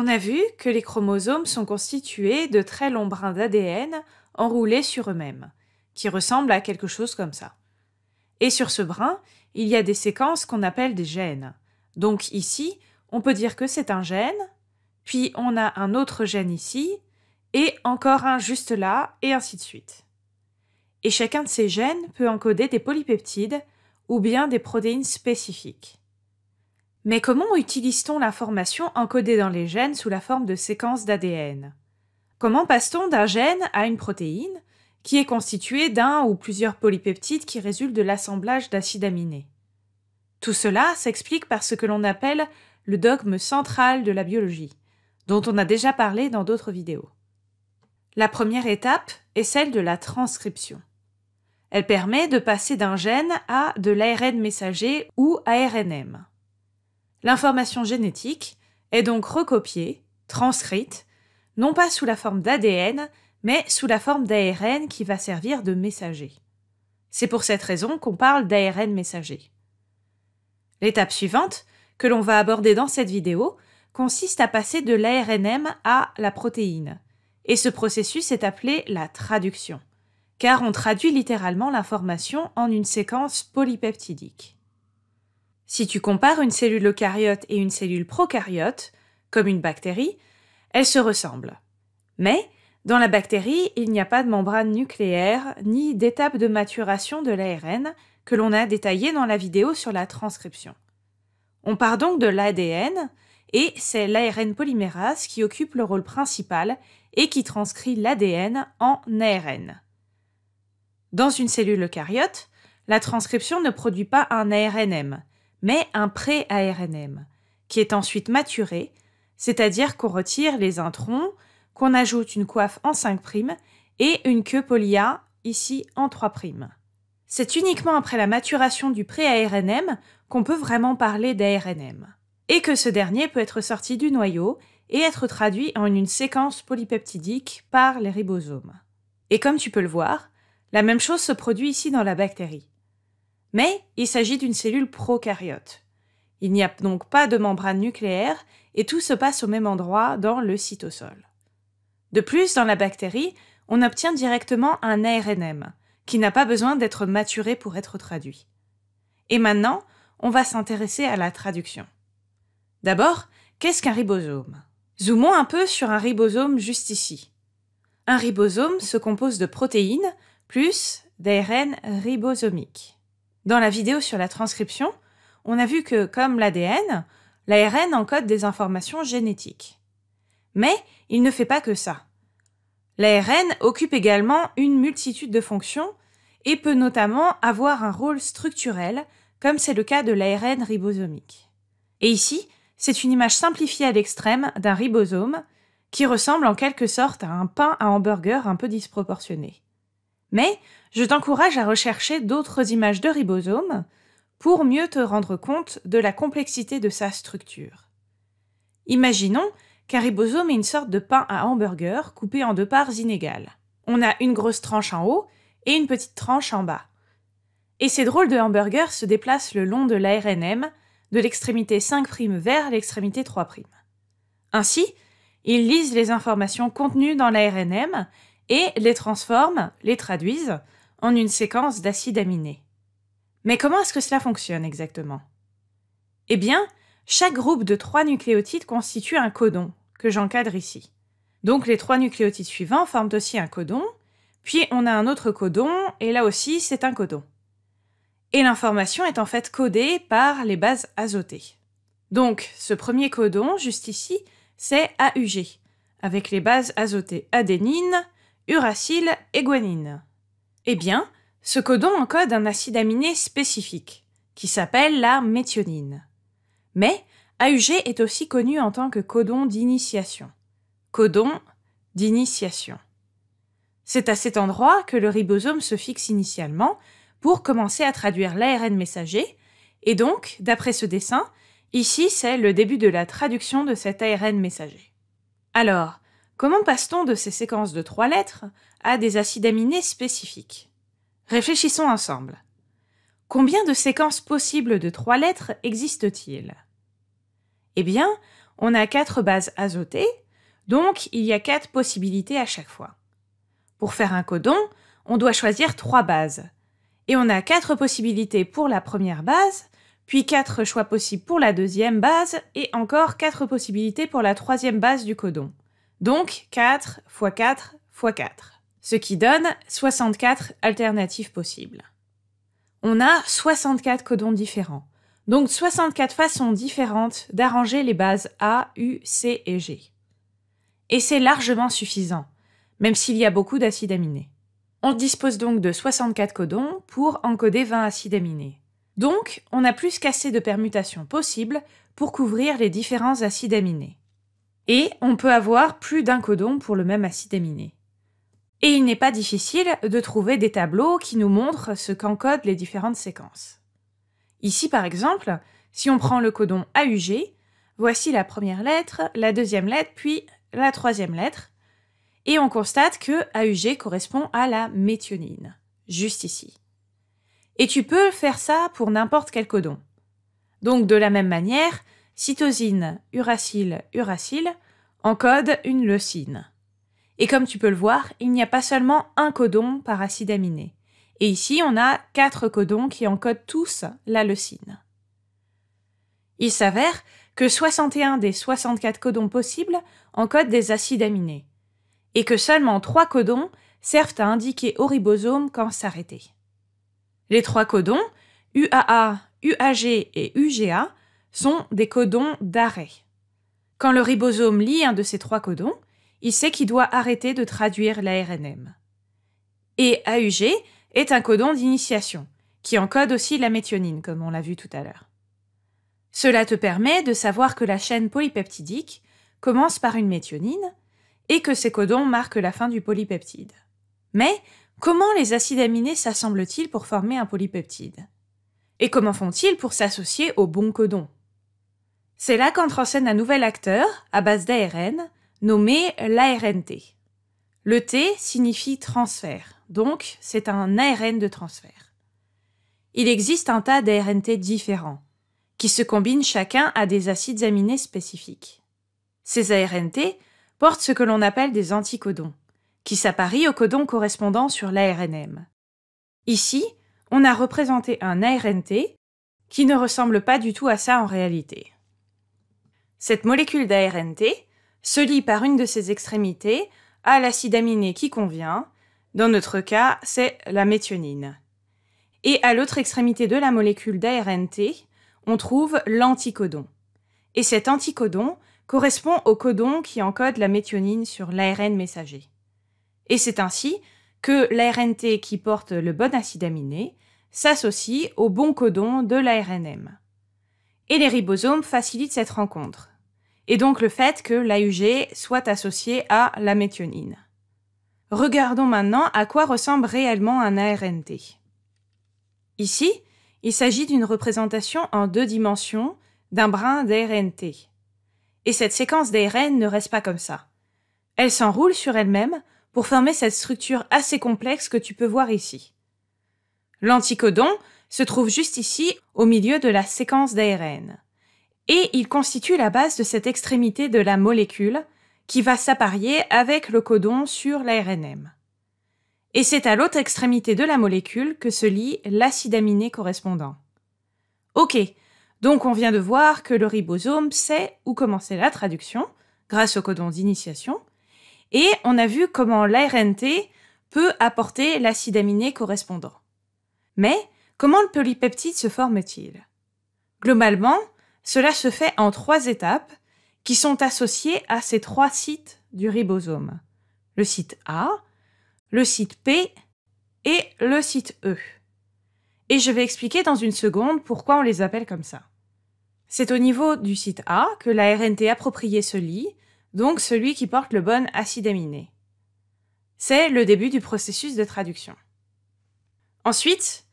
On a vu que les chromosomes sont constitués de très longs brins d'ADN enroulés sur eux-mêmes, qui ressemblent à quelque chose comme ça. Et sur ce brin, il y a des séquences qu'on appelle des gènes. Donc ici, on peut dire que c'est un gène, puis on a un autre gène ici, et encore un juste là, et ainsi de suite. Et chacun de ces gènes peut encoder des polypeptides ou bien des protéines spécifiques. Mais comment utilise-t-on l'information encodée dans les gènes sous la forme de séquences d'ADN Comment passe-t-on d'un gène à une protéine qui est constituée d'un ou plusieurs polypeptides qui résultent de l'assemblage d'acides aminés Tout cela s'explique par ce que l'on appelle le dogme central de la biologie, dont on a déjà parlé dans d'autres vidéos. La première étape est celle de la transcription. Elle permet de passer d'un gène à de l'ARN messager ou ARNM. L'information génétique est donc recopiée, transcrite, non pas sous la forme d'ADN, mais sous la forme d'ARN qui va servir de messager. C'est pour cette raison qu'on parle d'ARN messager. L'étape suivante, que l'on va aborder dans cette vidéo, consiste à passer de l'ARNM à la protéine. Et ce processus est appelé la traduction, car on traduit littéralement l'information en une séquence polypeptidique. Si tu compares une cellule eucaryote et une cellule procaryote, comme une bactérie, elles se ressemblent. Mais dans la bactérie, il n'y a pas de membrane nucléaire ni d'étape de maturation de l'ARN que l'on a détaillé dans la vidéo sur la transcription. On part donc de l'ADN et c'est l'ARN polymérase qui occupe le rôle principal et qui transcrit l'ADN en ARN. Dans une cellule eucaryote, la transcription ne produit pas un ARNM, mais un pré-ARNM, qui est ensuite maturé, c'est-à-dire qu'on retire les introns, qu'on ajoute une coiffe en 5' et une queue polia, ici en 3'. C'est uniquement après la maturation du pré-ARNM qu'on peut vraiment parler d'ARNM, et que ce dernier peut être sorti du noyau et être traduit en une séquence polypeptidique par les ribosomes. Et comme tu peux le voir, la même chose se produit ici dans la bactérie. Mais il s'agit d'une cellule prokaryote. Il n'y a donc pas de membrane nucléaire et tout se passe au même endroit dans le cytosol. De plus, dans la bactérie, on obtient directement un ARNM, qui n'a pas besoin d'être maturé pour être traduit. Et maintenant, on va s'intéresser à la traduction. D'abord, qu'est-ce qu'un ribosome Zoomons un peu sur un ribosome juste ici. Un ribosome se compose de protéines plus d'ARN ribosomique. Dans la vidéo sur la transcription, on a vu que, comme l'ADN, l'ARN encode des informations génétiques. Mais il ne fait pas que ça. L'ARN occupe également une multitude de fonctions et peut notamment avoir un rôle structurel, comme c'est le cas de l'ARN ribosomique. Et ici, c'est une image simplifiée à l'extrême d'un ribosome qui ressemble en quelque sorte à un pain à hamburger un peu disproportionné. Mais je t'encourage à rechercher d'autres images de ribosomes pour mieux te rendre compte de la complexité de sa structure. Imaginons qu'un ribosome est une sorte de pain à hamburger coupé en deux parts inégales. On a une grosse tranche en haut et une petite tranche en bas. Et ces drôles de hamburgers se déplacent le long de l'ARNM, de l'extrémité 5' vers l'extrémité 3'. Ainsi, ils lisent les informations contenues dans l'ARNM et les transforment, les traduisent en une séquence d'acides aminés. Mais comment est-ce que cela fonctionne exactement Eh bien, chaque groupe de trois nucléotides constitue un codon, que j'encadre ici. Donc les trois nucléotides suivants forment aussi un codon, puis on a un autre codon, et là aussi c'est un codon. Et l'information est en fait codée par les bases azotées. Donc ce premier codon, juste ici, c'est AUG, avec les bases azotées adénine, uracile et guanine Eh bien, ce codon encode un acide aminé spécifique, qui s'appelle la méthionine. Mais AUG est aussi connu en tant que codon d'initiation. Codon d'initiation. C'est à cet endroit que le ribosome se fixe initialement pour commencer à traduire l'ARN messager, et donc, d'après ce dessin, ici c'est le début de la traduction de cet ARN messager. Alors, Comment passe-t-on de ces séquences de trois lettres à des acides aminés spécifiques Réfléchissons ensemble. Combien de séquences possibles de trois lettres existent-ils Eh bien, on a quatre bases azotées, donc il y a quatre possibilités à chaque fois. Pour faire un codon, on doit choisir trois bases. Et on a quatre possibilités pour la première base, puis quatre choix possibles pour la deuxième base, et encore quatre possibilités pour la troisième base du codon. Donc 4 x 4 x 4, ce qui donne 64 alternatives possibles. On a 64 codons différents, donc 64 façons différentes d'arranger les bases A, U, C et G. Et c'est largement suffisant, même s'il y a beaucoup d'acides aminés. On dispose donc de 64 codons pour encoder 20 acides aminés. Donc, on a plus qu'assez de permutations possibles pour couvrir les différents acides aminés et on peut avoir plus d'un codon pour le même acide aminé. Et il n'est pas difficile de trouver des tableaux qui nous montrent ce qu'encodent les différentes séquences. Ici par exemple, si on prend le codon AUG, voici la première lettre, la deuxième lettre, puis la troisième lettre, et on constate que AUG correspond à la méthionine, juste ici. Et tu peux faire ça pour n'importe quel codon. Donc de la même manière, cytosine, uracile, uracile, encode une leucine. Et comme tu peux le voir, il n'y a pas seulement un codon par acide aminé. Et ici, on a quatre codons qui encodent tous la leucine. Il s'avère que 61 des 64 codons possibles encodent des acides aminés, et que seulement 3 codons servent à indiquer au ribosome quand s'arrêter. Les trois codons, UAA, UAG et UGA, sont des codons d'arrêt. Quand le ribosome lit un de ces trois codons, il sait qu'il doit arrêter de traduire l'ARNM. Et AUG est un codon d'initiation, qui encode aussi la méthionine, comme on l'a vu tout à l'heure. Cela te permet de savoir que la chaîne polypeptidique commence par une méthionine et que ces codons marquent la fin du polypeptide. Mais comment les acides aminés s'assemblent-ils pour former un polypeptide Et comment font-ils pour s'associer au bon codon c'est là qu'entre en scène un nouvel acteur, à base d'ARN, nommé l'ARNT. Le T signifie transfert, donc c'est un ARN de transfert. Il existe un tas d'ARNT différents, qui se combinent chacun à des acides aminés spécifiques. Ces ARNT portent ce que l'on appelle des anticodons, qui s'apparient aux codons correspondants sur l'ARNM. Ici, on a représenté un ARNT qui ne ressemble pas du tout à ça en réalité. Cette molécule d'ARNT se lie par une de ses extrémités à l'acide aminé qui convient, dans notre cas c'est la méthionine. Et à l'autre extrémité de la molécule d'ARNT, on trouve l'anticodon. Et cet anticodon correspond au codon qui encode la méthionine sur l'ARN messager. Et c'est ainsi que l'ARNT qui porte le bon acide aminé s'associe au bon codon de l'ARNM. Et les ribosomes facilitent cette rencontre et donc le fait que l'AUG soit associé à la méthionine. Regardons maintenant à quoi ressemble réellement un ARNT. Ici, il s'agit d'une représentation en deux dimensions d'un brin d'ARNT. Et cette séquence d'ARN ne reste pas comme ça. Elle s'enroule sur elle-même pour former cette structure assez complexe que tu peux voir ici. L'anticodon se trouve juste ici, au milieu de la séquence d'ARN et il constitue la base de cette extrémité de la molécule qui va s'apparier avec le codon sur l'ARNM. Et c'est à l'autre extrémité de la molécule que se lie l'acide aminé correspondant. Ok, donc on vient de voir que le ribosome sait où commencer la traduction grâce au codon d'initiation, et on a vu comment l'ARNT peut apporter l'acide aminé correspondant. Mais comment le polypeptide se forme-t-il Globalement, cela se fait en trois étapes qui sont associées à ces trois sites du ribosome. Le site A, le site P et le site E. Et je vais expliquer dans une seconde pourquoi on les appelle comme ça. C'est au niveau du site A que l'ARNT approprié appropriée se lit, donc celui qui porte le bon acide aminé. C'est le début du processus de traduction. Ensuite,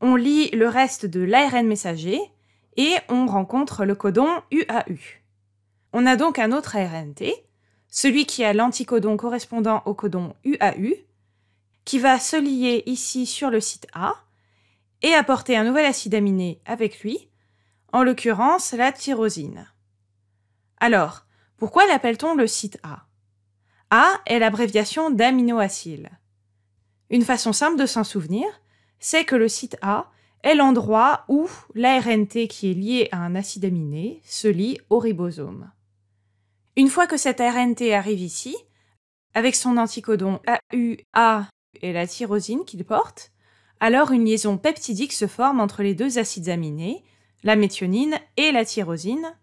on lit le reste de l'ARN messager, et on rencontre le codon UAU. On a donc un autre ARNT, celui qui a l'anticodon correspondant au codon UAU, qui va se lier ici sur le site A et apporter un nouvel acide aminé avec lui, en l'occurrence la tyrosine. Alors, pourquoi l'appelle-t-on le site A A est l'abréviation d'aminoacyle. Une façon simple de s'en souvenir, c'est que le site A est l'endroit où l'ARNT qui est lié à un acide aminé se lie au ribosome. Une fois que cet ARNT arrive ici, avec son anticodon AUA et la tyrosine qu'il porte, alors une liaison peptidique se forme entre les deux acides aminés, la méthionine et la tyrosine,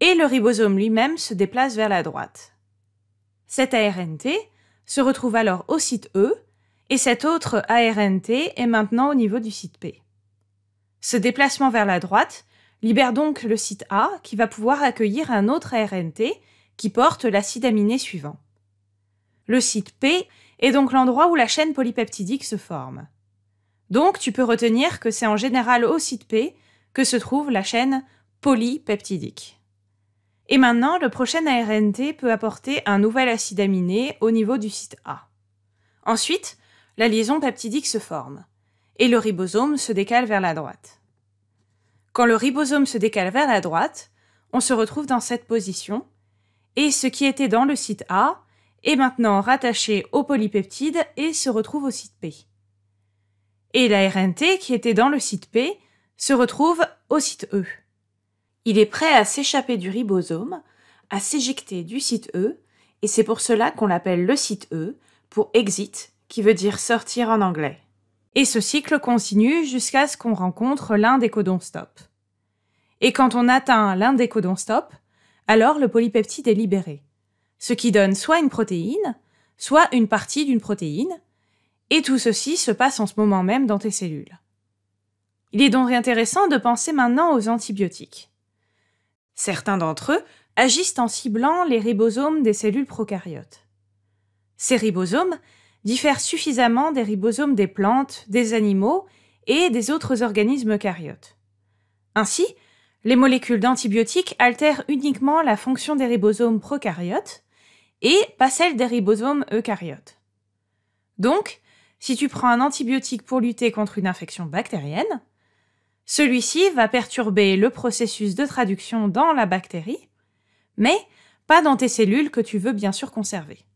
et le ribosome lui-même se déplace vers la droite. Cet ARNT se retrouve alors au site E, et cet autre ARNT est maintenant au niveau du site P. Ce déplacement vers la droite libère donc le site A qui va pouvoir accueillir un autre ARNT qui porte l'acide aminé suivant. Le site P est donc l'endroit où la chaîne polypeptidique se forme. Donc tu peux retenir que c'est en général au site P que se trouve la chaîne polypeptidique. Et maintenant, le prochain ARNT peut apporter un nouvel acide aminé au niveau du site A. Ensuite, la liaison peptidique se forme et le ribosome se décale vers la droite. Quand le ribosome se décale vers la droite, on se retrouve dans cette position, et ce qui était dans le site A est maintenant rattaché au polypeptide et se retrouve au site P. Et la RNT qui était dans le site P se retrouve au site E. Il est prêt à s'échapper du ribosome, à s'éjecter du site E, et c'est pour cela qu'on l'appelle le site E, pour exit, qui veut dire sortir en anglais. Et ce cycle continue jusqu'à ce qu'on rencontre l'un des codons stop. Et quand on atteint l'un des codons stop, alors le polypeptide est libéré, ce qui donne soit une protéine, soit une partie d'une protéine, et tout ceci se passe en ce moment même dans tes cellules. Il est donc intéressant de penser maintenant aux antibiotiques. Certains d'entre eux agissent en ciblant les ribosomes des cellules prokaryotes. Ces ribosomes diffèrent suffisamment des ribosomes des plantes, des animaux et des autres organismes eucaryotes. Ainsi, les molécules d'antibiotiques altèrent uniquement la fonction des ribosomes procaryotes et pas celle des ribosomes eucaryotes. Donc, si tu prends un antibiotique pour lutter contre une infection bactérienne, celui-ci va perturber le processus de traduction dans la bactérie, mais pas dans tes cellules que tu veux bien sûr conserver.